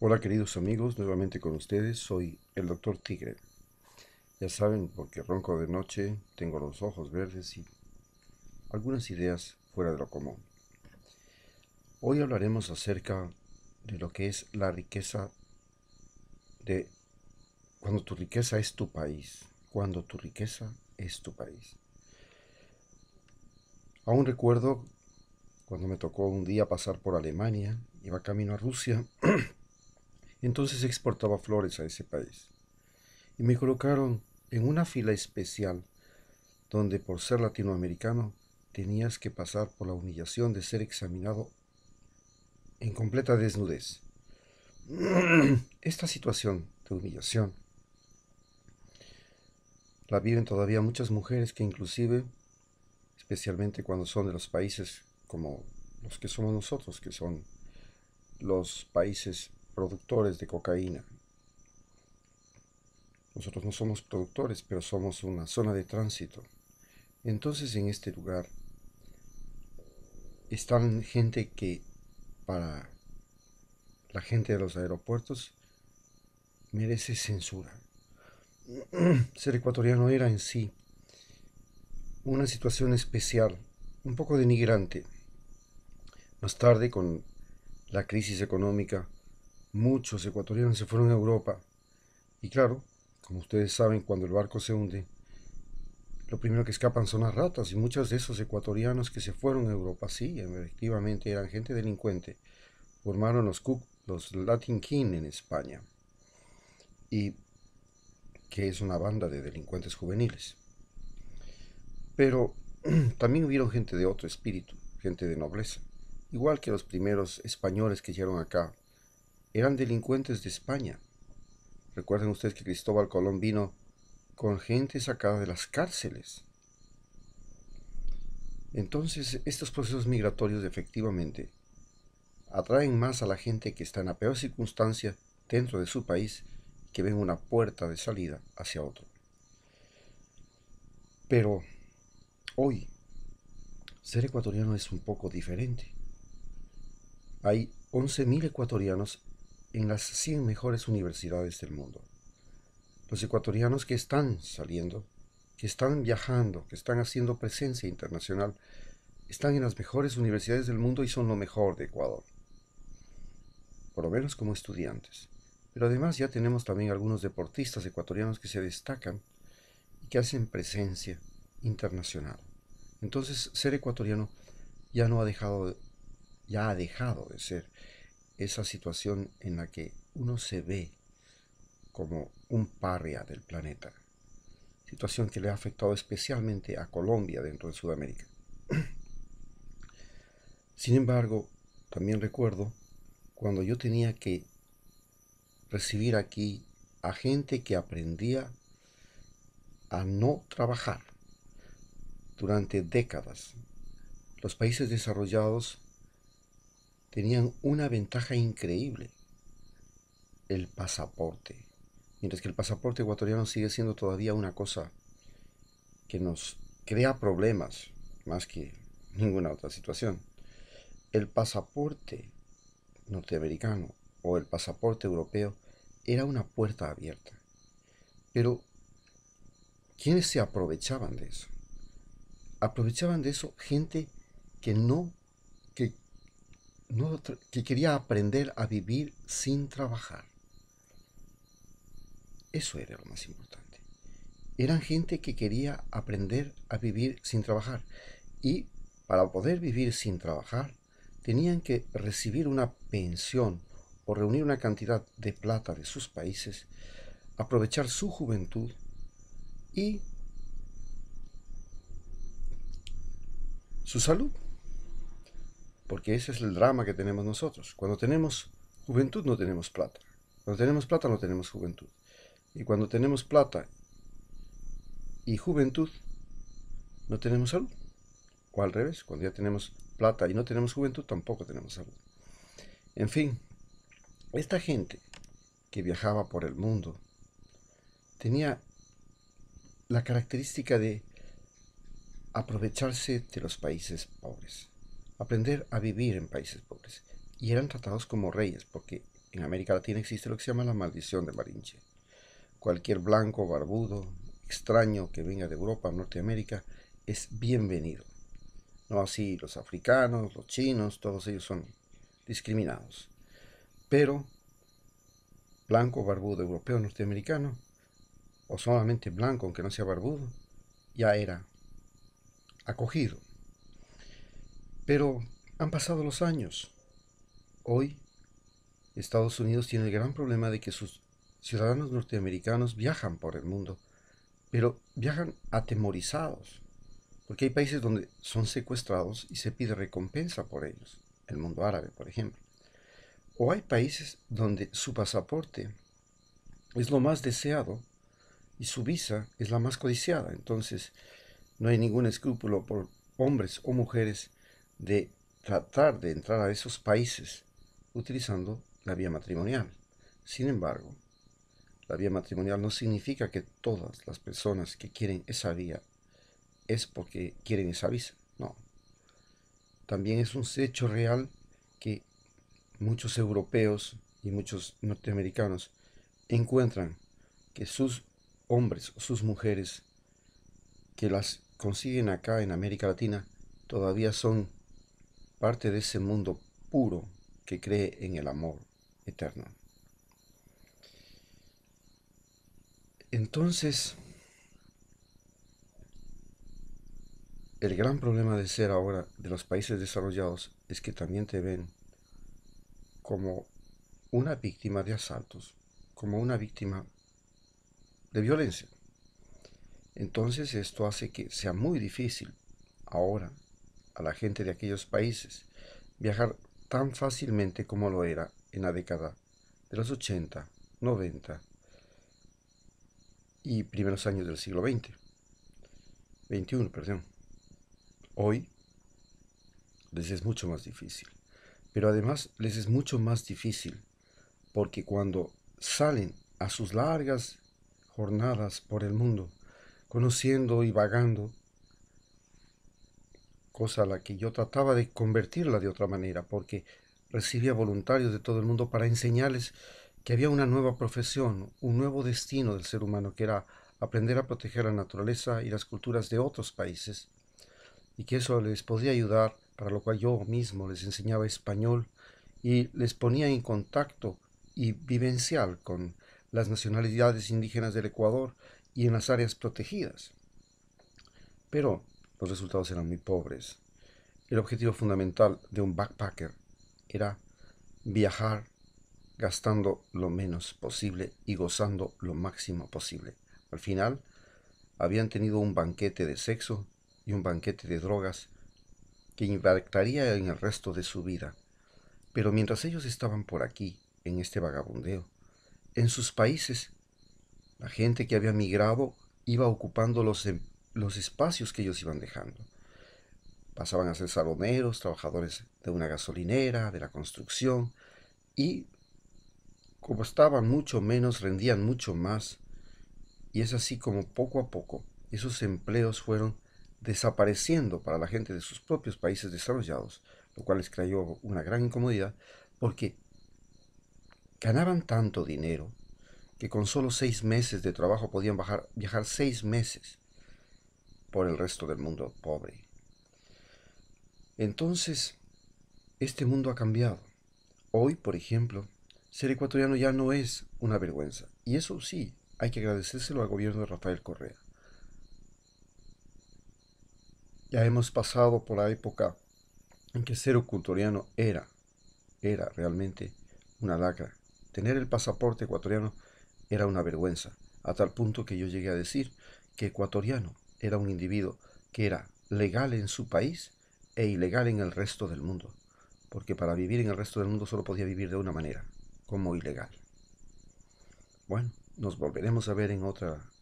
Hola queridos amigos, nuevamente con ustedes, soy el doctor Tigre. Ya saben, porque ronco de noche, tengo los ojos verdes y algunas ideas fuera de lo común. Hoy hablaremos acerca de lo que es la riqueza de cuando tu riqueza es tu país, cuando tu riqueza es tu país. Aún recuerdo cuando me tocó un día pasar por Alemania, iba camino a Rusia Entonces exportaba flores a ese país. Y me colocaron en una fila especial, donde por ser latinoamericano tenías que pasar por la humillación de ser examinado en completa desnudez. Esta situación de humillación la viven todavía muchas mujeres que inclusive, especialmente cuando son de los países como los que somos nosotros, que son los países productores de cocaína. Nosotros no somos productores, pero somos una zona de tránsito. Entonces en este lugar están gente que para la gente de los aeropuertos merece censura. Ser ecuatoriano era en sí una situación especial, un poco denigrante. Más tarde, con la crisis económica, muchos ecuatorianos se fueron a Europa. Y claro, como ustedes saben, cuando el barco se hunde, lo primero que escapan son las ratas y muchos de esos ecuatorianos que se fueron a Europa, sí, efectivamente eran gente delincuente, formaron los, Cook, los Latin King en España, y que es una banda de delincuentes juveniles. Pero también hubieron gente de otro espíritu, gente de nobleza, igual que los primeros españoles que llegaron acá eran delincuentes de España. Recuerden ustedes que Cristóbal Colón vino con gente sacada de las cárceles. Entonces, estos procesos migratorios efectivamente atraen más a la gente que está en la peor circunstancia dentro de su país que ven una puerta de salida hacia otro. Pero hoy, ser ecuatoriano es un poco diferente. Hay 11.000 ecuatorianos en las 100 mejores universidades del mundo. Los ecuatorianos que están saliendo, que están viajando, que están haciendo presencia internacional, están en las mejores universidades del mundo y son lo mejor de Ecuador. Por lo menos como estudiantes. Pero además ya tenemos también algunos deportistas ecuatorianos que se destacan y que hacen presencia internacional. Entonces, ser ecuatoriano ya no ha dejado, ya ha dejado de ser esa situación en la que uno se ve como un paria del planeta, situación que le ha afectado especialmente a Colombia dentro de Sudamérica. Sin embargo, también recuerdo cuando yo tenía que recibir aquí a gente que aprendía a no trabajar durante décadas. Los países desarrollados tenían una ventaja increíble, el pasaporte. Mientras que el pasaporte ecuatoriano sigue siendo todavía una cosa que nos crea problemas más que ninguna otra situación. El pasaporte norteamericano o el pasaporte europeo era una puerta abierta. Pero, ¿quiénes se aprovechaban de eso? Aprovechaban de eso gente que no, que que quería aprender a vivir sin trabajar. Eso era lo más importante. Eran gente que quería aprender a vivir sin trabajar. Y para poder vivir sin trabajar, tenían que recibir una pensión o reunir una cantidad de plata de sus países, aprovechar su juventud y su salud. Porque ese es el drama que tenemos nosotros. Cuando tenemos juventud no tenemos plata. Cuando tenemos plata no tenemos juventud. Y cuando tenemos plata y juventud, no tenemos salud. O al revés, cuando ya tenemos plata y no tenemos juventud, tampoco tenemos salud. En fin, esta gente que viajaba por el mundo tenía la característica de aprovecharse de los países pobres aprender a vivir en países pobres y eran tratados como reyes porque en América Latina existe lo que se llama la maldición de Marinche. Cualquier blanco, barbudo, extraño que venga de Europa, Norteamérica, es bienvenido. No así los africanos, los chinos, todos ellos son discriminados. Pero blanco, barbudo, europeo, norteamericano, o solamente blanco, aunque no sea barbudo, ya era acogido. Pero han pasado los años. Hoy, Estados Unidos tiene el gran problema de que sus ciudadanos norteamericanos viajan por el mundo, pero viajan atemorizados, porque hay países donde son secuestrados y se pide recompensa por ellos, el mundo árabe, por ejemplo. O hay países donde su pasaporte es lo más deseado y su visa es la más codiciada. Entonces, no hay ningún escrúpulo por hombres o mujeres de tratar de entrar a esos países utilizando la vía matrimonial. Sin embargo, la vía matrimonial no significa que todas las personas que quieren esa vía es porque quieren esa visa. No. También es un hecho real que muchos europeos y muchos norteamericanos encuentran que sus hombres o sus mujeres que las consiguen acá en América Latina todavía son parte de ese mundo puro que cree en el amor eterno. Entonces, el gran problema de ser ahora de los países desarrollados es que también te ven como una víctima de asaltos, como una víctima de violencia. Entonces esto hace que sea muy difícil ahora a la gente de aquellos países viajar tan fácilmente como lo era en la década de los 80, 90 y primeros años del siglo XX. 21, perdón. Hoy les es mucho más difícil. Pero además les es mucho más difícil porque cuando salen a sus largas jornadas por el mundo, conociendo y vagando, cosa a la que yo trataba de convertirla de otra manera, porque recibía voluntarios de todo el mundo para enseñarles que había una nueva profesión, un nuevo destino del ser humano, que era aprender a proteger la naturaleza y las culturas de otros países, y que eso les podía ayudar, para lo cual yo mismo les enseñaba español y les ponía en contacto y vivencial con las nacionalidades indígenas del Ecuador y en las áreas protegidas. Pero los resultados eran muy pobres. El objetivo fundamental de un backpacker era viajar gastando lo menos posible y gozando lo máximo posible. Al final, habían tenido un banquete de sexo y un banquete de drogas que impactaría en el resto de su vida. Pero mientras ellos estaban por aquí, en este vagabundeo, en sus países, la gente que había migrado iba ocupando los em- los espacios que ellos iban dejando. Pasaban a ser saloneros, trabajadores de una gasolinera, de la construcción, y como estaban mucho menos, rendían mucho más. Y es así como poco a poco esos empleos fueron desapareciendo para la gente de sus propios países desarrollados, lo cual les creó una gran incomodidad porque ganaban tanto dinero que con solo seis meses de trabajo podían bajar, viajar seis meses por el resto del mundo pobre. Entonces, este mundo ha cambiado. Hoy, por ejemplo, ser ecuatoriano ya no es una vergüenza. Y eso sí, hay que agradecérselo al gobierno de Rafael Correa. Ya hemos pasado por la época en que ser ecuatoriano era, era realmente una lacra. Tener el pasaporte ecuatoriano era una vergüenza, a tal punto que yo llegué a decir que ecuatoriano era un individuo que era legal en su país e ilegal en el resto del mundo, porque para vivir en el resto del mundo solo podía vivir de una manera, como ilegal. Bueno, nos volveremos a ver en otra